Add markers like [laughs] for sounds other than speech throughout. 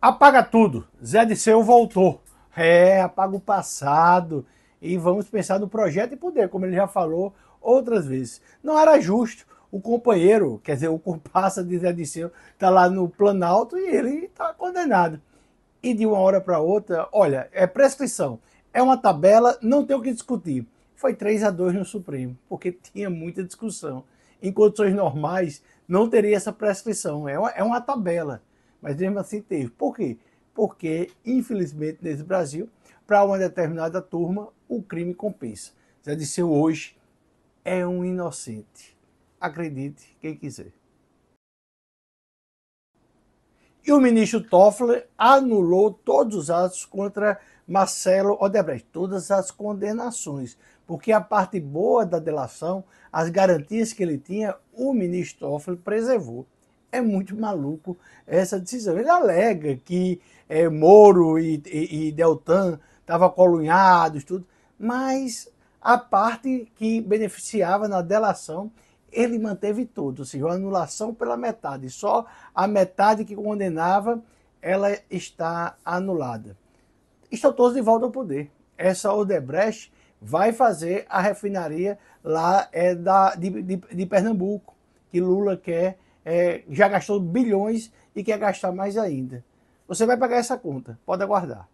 Apaga tudo. Zé de Seu voltou. É, apaga o passado e vamos pensar no projeto e poder, como ele já falou outras vezes. Não era justo o companheiro, quer dizer, o comparsa de Zé de Disseu, está lá no Planalto e ele está condenado. E de uma hora para outra, olha, é prescrição, é uma tabela, não tem o que discutir. Foi 3 a 2 no Supremo, porque [laughs] tinha muita discussão. Em condições normais, não teria essa prescrição, é uma, é uma tabela mas mesmo assim teve. Por quê? Porque, infelizmente, nesse Brasil, para uma determinada turma, o crime compensa. Já Disseu hoje é um inocente. Acredite quem quiser. E o ministro Toffler anulou todos os atos contra Marcelo Odebrecht, todas as condenações, porque a parte boa da delação, as garantias que ele tinha, o ministro Toffler preservou. É muito maluco essa decisão. Ele alega que é, Moro e, e, e Deltan estavam colunhados, tudo, mas a parte que beneficiava na delação, ele manteve tudo, ou seja, a anulação pela metade, só a metade que condenava, ela está anulada. Estão todos de volta ao poder. Essa Odebrecht vai fazer a refinaria lá é da, de, de, de Pernambuco, que Lula quer é, já gastou bilhões e quer gastar mais ainda. Você vai pagar essa conta, pode aguardar.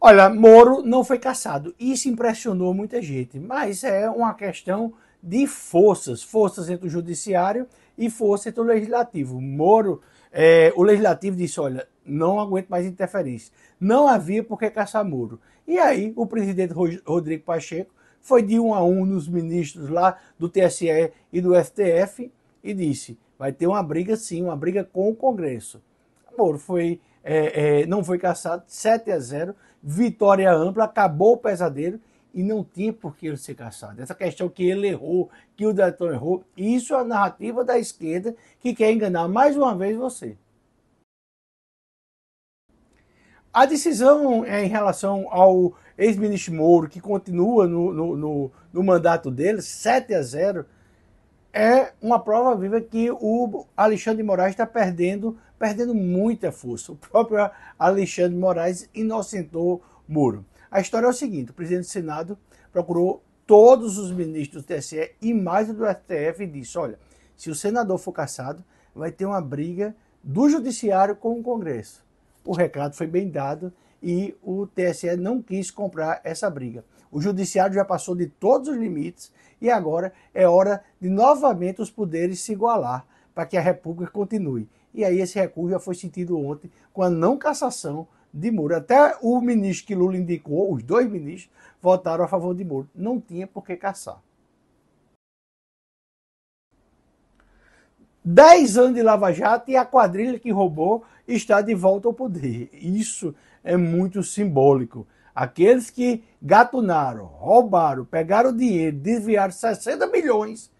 Olha, Moro não foi caçado. Isso impressionou muita gente, mas é uma questão de forças, forças entre o judiciário e força entre o legislativo. Moro, é, o legislativo disse, olha, não aguento mais interferência. Não havia por que caçar Moro. E aí o presidente Rodrigo Pacheco foi de um a um nos ministros lá do TSE e do STF e disse: vai ter uma briga sim, uma briga com o Congresso. Moro foi, é, é, não foi caçado, 7 a 0, vitória ampla, acabou o pesadelo e não tinha por que ele ser caçado. Essa questão que ele errou, que o Deton errou, isso é a narrativa da esquerda que quer enganar mais uma vez você. A decisão é em relação ao ex-ministro Moro, que continua no, no, no, no, mandato dele, 7 a 0, é uma prova viva que o Alexandre de Moraes está perdendo, perdendo muita força. O próprio Alexandre de Moraes inocentou Moro. A história é o seguinte: o presidente do Senado procurou todos os ministros do TSE e mais do STF e disse: olha, se o senador for caçado, vai ter uma briga do judiciário com o Congresso. O recado foi bem dado e o TSE não quis comprar essa briga. O judiciário já passou de todos os limites e agora é hora de novamente os poderes se igualar para que a República continue. E aí esse recurso já foi sentido ontem com a não cassação de Moro. Até o ministro que Lula indicou, os dois ministros, votaram a favor de Moro. Não tinha por que caçar. Dez anos de Lava Jato e a quadrilha que roubou está de volta ao poder. Isso é muito simbólico. Aqueles que gatunaram, roubaram, pegaram dinheiro, desviaram 60 milhões,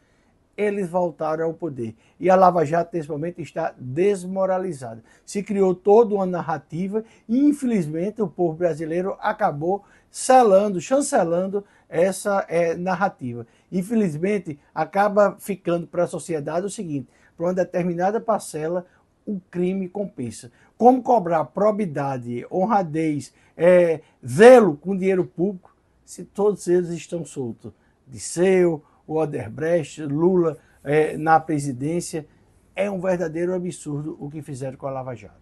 eles voltaram ao poder. E a Lava Jato, nesse momento, está desmoralizada. Se criou toda uma narrativa e, infelizmente, o povo brasileiro acabou selando, chancelando essa é, narrativa. Infelizmente, acaba ficando para a sociedade o seguinte: para uma determinada parcela, o crime compensa. Como cobrar probidade, honradez, é, zelo com dinheiro público, se todos eles estão soltos? Disseu, Oderbrecht Lula é, na presidência. É um verdadeiro absurdo o que fizeram com a Lava Jato.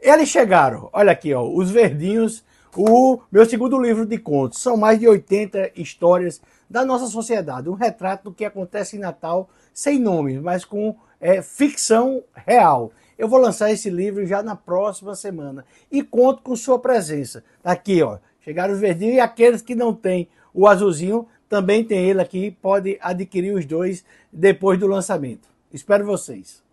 Eles chegaram, olha aqui, ó, os verdinhos, o meu segundo livro de contos. São mais de 80 histórias da nossa sociedade, um retrato do que acontece em Natal sem nome, mas com é, ficção real. Eu vou lançar esse livro já na próxima semana e conto com sua presença. Tá aqui, ó, chegaram os verdinhos e aqueles que não têm o azulzinho também tem ele aqui, pode adquirir os dois depois do lançamento. Espero vocês.